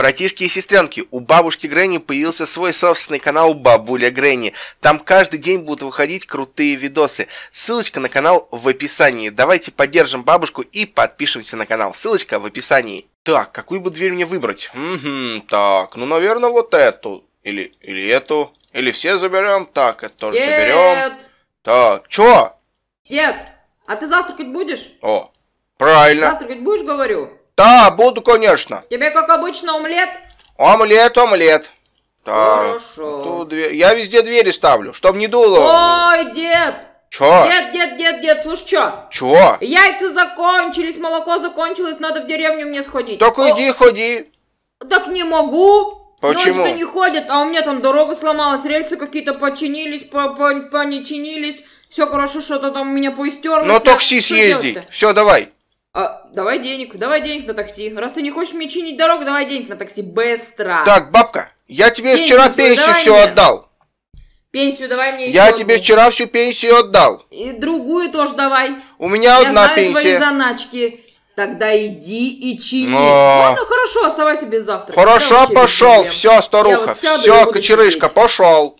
Братишки и сестренки, у бабушки Гренни появился свой собственный канал «Бабуля Гренни». Там каждый день будут выходить крутые видосы. Ссылочка на канал в описании. Давайте поддержим бабушку и подпишемся на канал. Ссылочка в описании. Так, какую бы дверь мне выбрать? Угу, так, ну, наверное, вот эту. Или, или эту. Или все заберем. Так, это тоже Нет. заберем. Так, чё? Дед, а ты завтракать будешь? О, правильно. Завтракать будешь, говорю? Да, буду, конечно. Тебе, как обычно, омлет? Омлет, омлет. Да. Хорошо. Тут дверь. Я везде двери ставлю, чтобы не дуло. Ой, дед! Чё? Дед, дед, дед, дед, слушай, чё? Чё? Яйца закончились, молоко закончилось, надо в деревню мне сходить. Так О... иди, ходи. Так не могу. Почему? Ночь-то не ходит, а у меня там дорога сломалась, рельсы какие-то починились, по понечинились. Все хорошо, что-то там у меня поистерлось. Но ну, такси съезди. Все, давай. А, давай денег, давай денег на такси. Раз ты не хочешь мне чинить дорогу, давай денег на такси. Быстро. Так, бабка, я тебе пенсию вчера пенсию все отдал. Пенсию давай мне еще. Я тебе одну. вчера всю пенсию отдал. И другую тоже давай. У меня я одна знаю пенсия. твои заначки. Тогда иди и чини. Но... Ладно, хорошо, оставайся без завтра. Хорошо, пошел. Все, старуха. Вот все, кочерышка, пошел.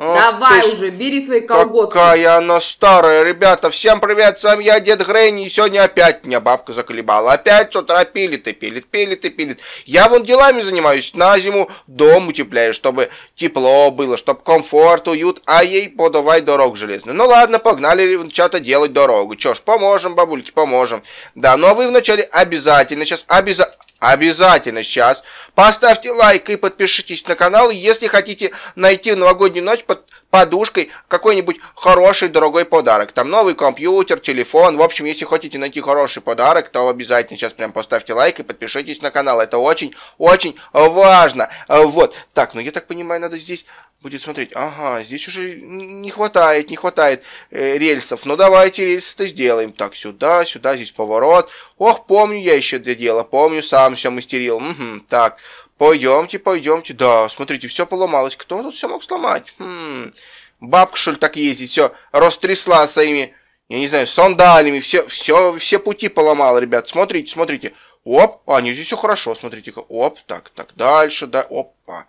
Давай уже, бери свои колготки. Какая она старая, ребята. Всем привет, с вами я, Дед Грэнни. И сегодня опять меня бабка заколебала. Опять с утра пилит и пилит, пилит и пилит. Я вон делами занимаюсь. На зиму дом утепляю, чтобы тепло было, чтобы комфорт, уют. А ей подавай дорог железную. Ну ладно, погнали, ребята, делать дорогу. Чё ж, поможем, бабульки, поможем. Да, ну а вы вначале обязательно сейчас обязательно... Обязательно сейчас. Поставьте лайк и подпишитесь на канал, если хотите найти в новогоднюю ночь под подушкой какой-нибудь хороший, дорогой подарок. Там новый компьютер, телефон. В общем, если хотите найти хороший подарок, то обязательно сейчас прям поставьте лайк и подпишитесь на канал. Это очень-очень важно. Вот. Так, ну я так понимаю, надо здесь будет смотреть, ага, здесь уже не хватает, не хватает э, рельсов, ну давайте рельсы-то сделаем, так, сюда, сюда, здесь поворот, ох, помню я еще это дело, помню, сам все мастерил, угу, так, пойдемте, пойдемте, да, смотрите, все поломалось, кто тут все мог сломать, хм, бабка, что ли, так ездить, все, растрясла своими, я не знаю, сандалями, все, все, все пути поломала, ребят, смотрите, смотрите, оп, а, не, здесь все хорошо, смотрите-ка, оп, так, так, дальше, да, опа,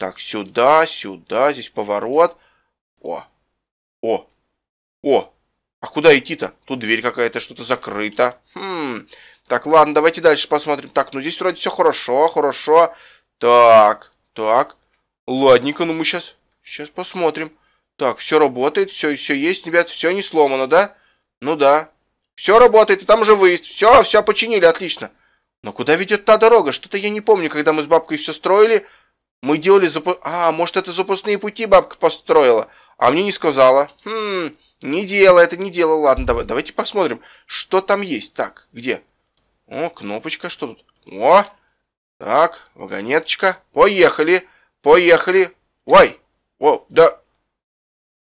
так, сюда, сюда, здесь поворот. О, о, о. А куда идти-то? Тут дверь какая-то, что-то закрыто. Хм. Так, ладно, давайте дальше посмотрим. Так, ну здесь вроде все хорошо, хорошо. Так, так. Ладненько, ну мы сейчас, сейчас посмотрим. Так, все работает, все, все есть, ребят, все не сломано, да? Ну да. Все работает, и там уже выезд. Все, все починили, отлично. Но куда ведет та дорога? Что-то я не помню, когда мы с бабкой все строили. Мы делали запу... А, может, это запускные пути бабка построила? А мне не сказала. Хм, не дело, это не дело. Ладно, давай, давайте посмотрим, что там есть. Так, где? О, кнопочка, что тут? О, так, вагонеточка. Поехали, поехали. Ой, о, да...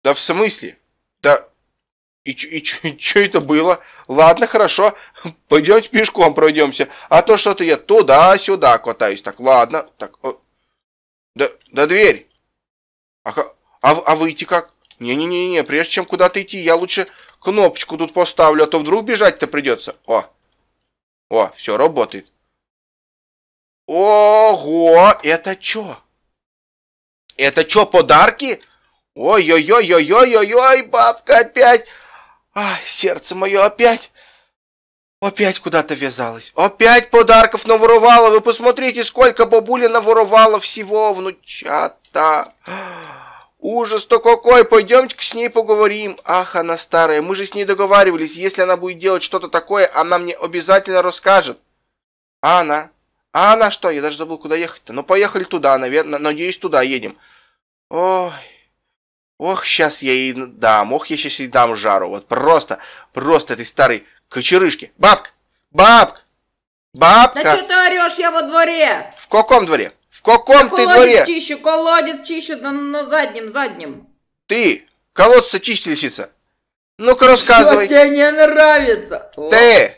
Да в смысле? Да... И, чё, это было? Ладно, хорошо, пойдемте пешком пройдемся. А то что-то я туда-сюда катаюсь. Так, ладно, так, о, да, да дверь. А, а, а выйти как? Не-не-не, прежде чем куда-то идти, я лучше кнопочку тут поставлю, а то вдруг бежать-то придется. О, о, все работает. Ого, это что? Это что, подарки? Ой-ой-ой-ой-ой-ой-ой, бабка опять. Ай, сердце мое опять. Опять куда-то вязалась. Опять подарков наворовала. Вы посмотрите, сколько бабуля наворовала всего, внучата. Ужас то какой, пойдемте к с ней поговорим. Ах, она старая, мы же с ней договаривались, если она будет делать что-то такое, она мне обязательно расскажет. А она? А она что? Я даже забыл, куда ехать-то. Ну, поехали туда, наверное, надеюсь, туда едем. Ой, ох, сейчас я ей дам, ох, я сейчас ей дам жару. Вот просто, просто этой старой кочерышки. Бабка! Бабка! Бабка! Да что ты орешь, я во дворе! В каком дворе? В каком да ты дворе? чищу, колодец чищу на, на заднем, заднем. Ты! Колодца чисти лисица! Ну-ка рассказывай! Что тебе не нравится? Ты!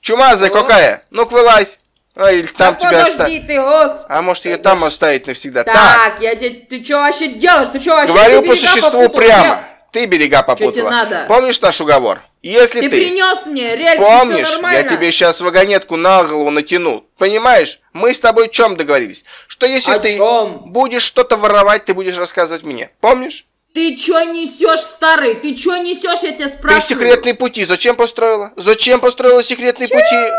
Чумазая О. какая! Ну-ка вылазь! А, или там да тебя оставить. ты, господи. А может ее там оставить навсегда? Так, так. я тебе... Ты что вообще делаешь? Ты что вообще... Говорю по существу прямо. Нет ты берега попутала. Помнишь наш уговор? Если ты, ты принес мне рельсы, помнишь, я тебе сейчас вагонетку на голову натяну. Понимаешь? Мы с тобой о чем договорились? Что если о ты чем? будешь что-то воровать, ты будешь рассказывать мне. Помнишь? Ты что несешь, старый? Ты что несешь, я тебя спрашиваю? Ты секретные пути зачем построила? Зачем построила секретные Чё? пути?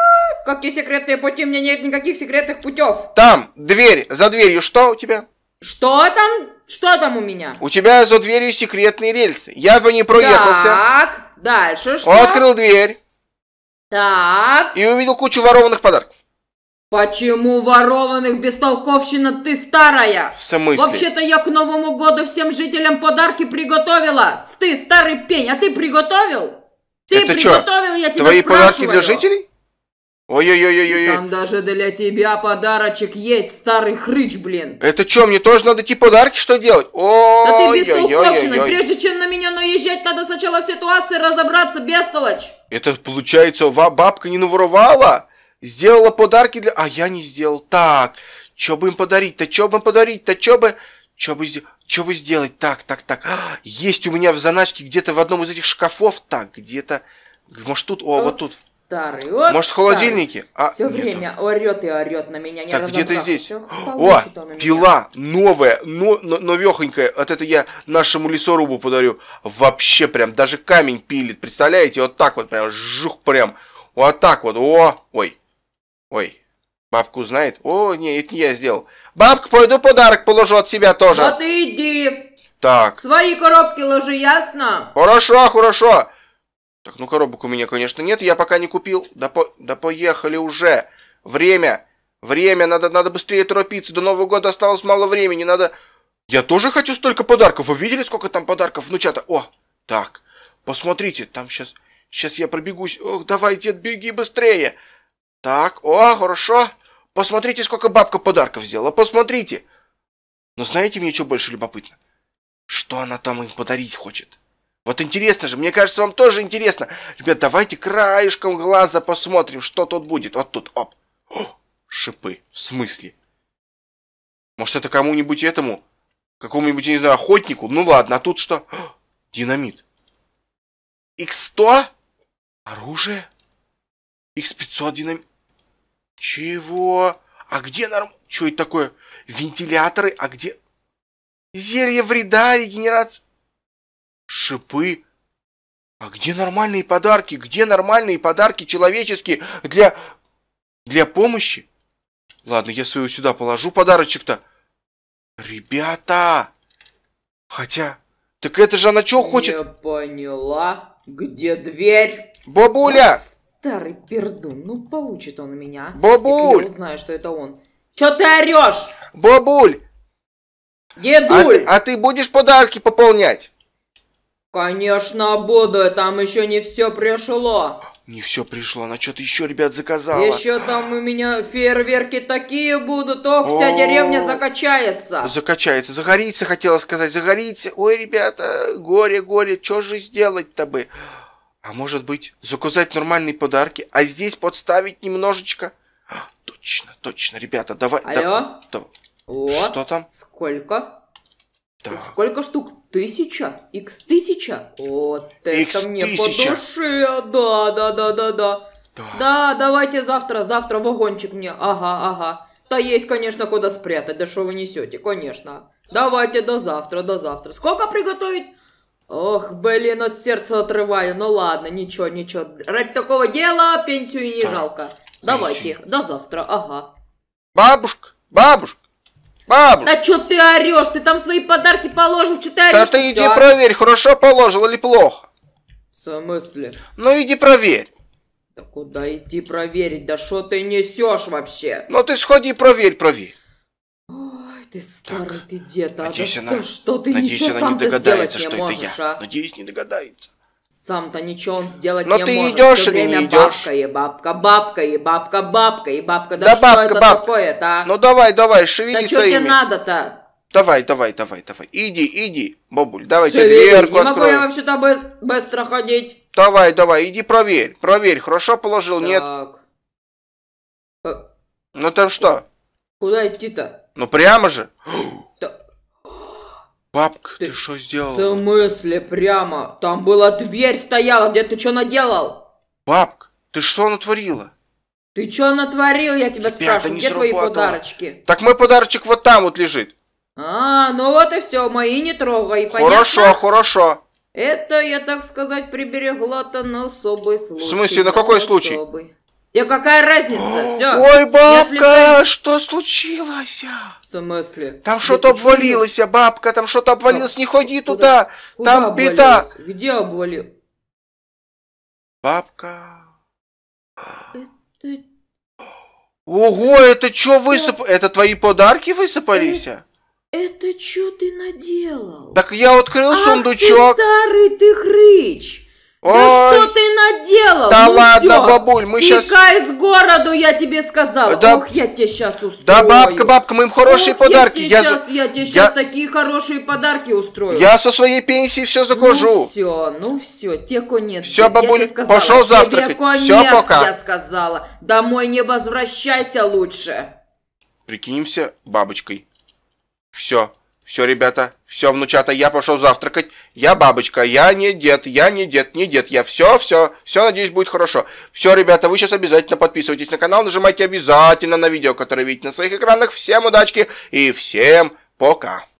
Какие секретные пути? У меня нет никаких секретных путев. Там, дверь, за дверью что у тебя? Что там? Что там у меня? У тебя за дверью секретные рельсы. Я по ней проехался. Так, дальше что? Открыл дверь. Так. И увидел кучу ворованных подарков. Почему ворованных бестолковщина ты старая? В смысле? Вообще-то я к Новому году всем жителям подарки приготовила. Ты старый пень, а ты приготовил? Ты Это приготовил, что? я тебя Твои спрашиваю. подарки для жителей? Ой-ой-ой-ой-ой. Там даже для тебя подарочек есть, старый хрыч, блин. Это что, мне тоже надо идти подарки что делать? О, да ты бестолковщина. Прежде чем на меня наезжать, надо сначала в ситуации разобраться, бестолочь. Это получается, бабка не наворовала? Сделала подарки для... А я не сделал. Так, что бы им подарить-то, что бы им подарить-то, что бы... Что бы, что бы сделать? Так, так, так. А, есть у меня в заначке где-то в одном из этих шкафов. Так, где-то... Может тут? О, Упс. вот тут старый. Вот Может, старый. холодильники? А, Все время орет и орет на меня. так, где ты здесь? О, пила меня. новая, но, но, новехонькая. От это я нашему лесорубу подарю. Вообще прям, даже камень пилит, представляете? Вот так вот прям, жух прям. Вот так вот, о, ой, ой. Бабку знает? О, не, это не я сделал. Бабка, пойду подарок положу от себя тоже. А ты иди. Так. Свои коробки ложи, ясно? Хорошо, хорошо. Так, ну коробок у меня, конечно, нет. Я пока не купил. Да, по... да поехали уже. Время. Время. Надо, надо быстрее торопиться. До Нового года осталось мало времени. Надо... Я тоже хочу столько подарков. Вы видели, сколько там подарков, Ну внучата? О, так. Посмотрите, там сейчас... Сейчас я пробегусь. Ох, давай, дед, беги быстрее. Так, о, хорошо. Посмотрите, сколько бабка подарков сделала. Посмотрите. Но знаете, мне что больше любопытно? Что она там им подарить хочет? Вот интересно же, мне кажется, вам тоже интересно. Ребят, давайте краешком глаза посмотрим, что тут будет. Вот тут, оп. О, шипы. В смысле? Может, это кому-нибудь этому? Какому-нибудь, не знаю, охотнику? Ну ладно, а тут что? О, динамит. Х100? Оружие? Х500 динамит? Чего? А где норм... Что это такое? Вентиляторы? А где... Зелье вреда, регенерация шипы. А где нормальные подарки? Где нормальные подарки человеческие для... для помощи? Ладно, я свою сюда положу подарочек-то. Ребята! Хотя... Так это же она что хочет? Я поняла. Где дверь? Бабуля! Ой, старый пердун, ну получит он меня. Бабуль! я узнаю, что это он. Чё ты орешь? Бабуль! Дедуль! А ты, а ты будешь подарки пополнять? Конечно, буду, там еще не все пришло. Не все пришло, она что-то еще, ребят, заказала. Еще там у меня фейерверки такие будут, ох, вся деревня закачается. Закачается, загорится, хотела сказать, загорится. Ой, ребята, горе, горе, что же сделать-то бы? А может быть, заказать нормальные подарки, а здесь подставить немножечко? А, точно, точно, ребята, давай. Алло? Да, да, О, что там? Сколько? Да. Сколько штук? Тысяча? X тысяча? Вот X это мне тысяча. по душе, да, да, да, да, да. Да. да, давайте завтра, завтра вагончик мне, ага, ага. Да есть, конечно, куда спрятать, да что вы несете, конечно. Давайте до завтра, до завтра. Сколько приготовить? Ох, блин, от сердца отрываю. Ну ладно, ничего, ничего. Ради такого дела пенсию не да. жалко. Давайте, Пенсию. до завтра, ага. Бабушка, бабушка, Мам! Да что ты орешь? Ты там свои подарки положил, что ты орешь? Да ты иди все? проверь, хорошо положил или плохо. В смысле? Ну иди проверь. Да куда идти проверить? Да что ты несешь вообще? Ну ты сходи и проверь, проверь. Ой, ты старый так. ты дед, а надеюсь, да она, что, ты Надеюсь, она не догадается, что это я. А? Надеюсь, не догадается. Сам-то ничего он сделать Но не ты может. идешь или не идешь? Бабка и бабка, бабка и бабка, бабка и бабка. Да, Да, что бабка, это бабка. такое-то, а? Ну давай, давай, шевели да что тебе надо-то? Давай, давай, давай, давай. Иди, иди, бабуль, давай я тебе дверку Не могу я вообще-то быстро ходить. Давай, давай, иди проверь, проверь, хорошо положил, нет. Так. Э, Ну там что? Куда идти-то? Ну прямо же. Папка, ты э, что сделал? В смысле прямо? Там была дверь стояла, где ты что наделал? Папка, ты что натворила? Ты что натворил, я тебя Ребята, спрашиваю, где сработало. твои подарочки? Так мой подарочек вот там вот лежит. А, ну вот и все, мои не трогай, Хорошо, понятно? хорошо. Это, я так сказать, приберегла-то на особый случай. В смысле, на какой на случай? Особый. Я какая разница? Все. Ой, бабка, что случилось? В смысле? Там что-то обвалилось, а бабка, там что-то обвалилось, не ходи туда, Куда там обвалилось? беда. Где обвалил? Бабка. Это... Ого, это что высып? Это твои подарки высыпались? Э, это что ты наделал? Так я открыл Ах сундучок. Ты старый ты хрыч. Ой, да что ты наделал? Да ну ладно, все. бабуль, мы сейчас... Тикай с городу, я тебе сказал. Да... Ох, я тебе сейчас устрою. Да, бабка, бабка, мы им хорошие Ох, подарки. Я, я... Сейчас, я тебе сейчас такие хорошие подарки устрою. Я со своей пенсии все закажу. Ну все, ну все, те конец. Все, бабуль, сказала, пошел завтракать. Конец, все, пока. Я сказала, домой не возвращайся лучше. Прикинемся бабочкой. Все. Все, ребята, все, внучата, я пошел завтракать. Я бабочка, я не дед, я не дед, не дед. Я все, все, все, надеюсь, будет хорошо. Все, ребята, вы сейчас обязательно подписывайтесь на канал, нажимайте обязательно на видео, которое видите на своих экранах. Всем удачки и всем пока.